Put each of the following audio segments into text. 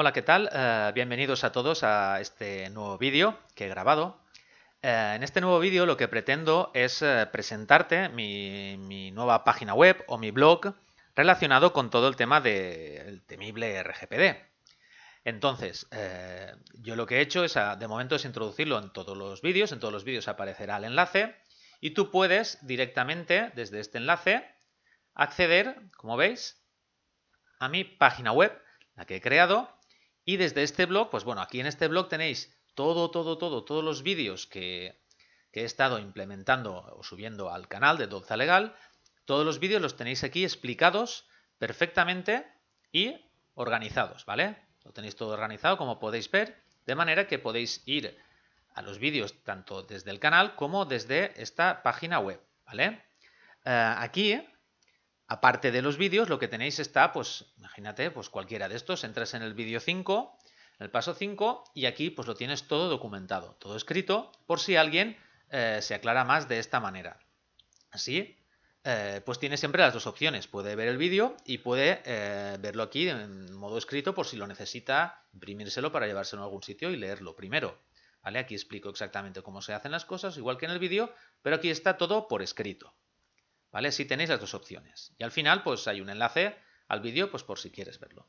Hola, ¿qué tal? Eh, bienvenidos a todos a este nuevo vídeo que he grabado. Eh, en este nuevo vídeo lo que pretendo es eh, presentarte mi, nueva página web o mi blog relacionado con todo el tema del temible RGPD. Entonces, yo lo que he hecho es, de momento, es introducirlo en todos los vídeos. En todos los vídeos aparecerá el enlace y tú puedes directamente, desde este enlace, acceder, como veis, a mi página web, la que he creado, y desde este blog, pues bueno, aquí en este blog tenéis todo, todo, todo, todos los vídeos que, he estado implementando o subiendo al canal de Dolza Legal. Todos los vídeos los tenéis aquí explicados perfectamente y organizados, ¿vale? Lo tenéis todo organizado como podéis ver, de manera que podéis ir a los vídeos tanto desde el canal como desde esta página web, ¿vale? Eh, aquí Aparte de los vídeos, lo que tenéis está, pues, imagínate, pues cualquiera de estos, entras en el vídeo 5, el paso 5, y aquí pues lo tienes todo documentado, todo escrito, por si alguien eh, se aclara más de esta manera. Así, eh, pues tiene siempre las dos opciones, puede ver el vídeo y puede eh, verlo aquí en modo escrito por si lo necesita, imprimírselo para llevárselo a algún sitio y leerlo primero. ¿Vale? Aquí explico exactamente cómo se hacen las cosas, igual que en el vídeo, pero aquí está todo por escrito. ¿Vale? tenéis las dos opciones. Y al final, pues hay un enlace al vídeo, pues por si quieres verlo.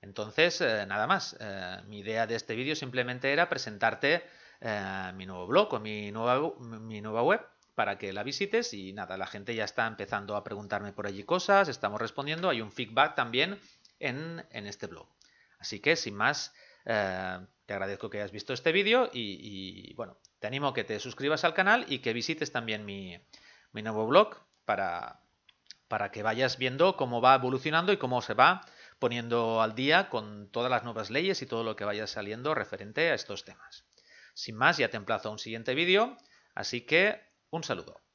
Entonces, eh, nada más. Eh, mi idea de este vídeo simplemente era presentarte eh, mi nuevo blog o mi nueva, mi nueva web para que la visites y nada, la gente ya está empezando a preguntarme por allí cosas, estamos respondiendo, hay un feedback también en, en este blog. Así que sin más, te agradezco que hayas visto este vídeo y, y, bueno, te animo a que te suscribas al canal y que visites también mi, mi nuevo blog para, para que vayas viendo cómo va evolucionando y cómo se va poniendo al día con todas las nuevas leyes y todo lo que vaya saliendo referente a estos temas. Sin más, ya te emplazo a un siguiente vídeo, así que un saludo.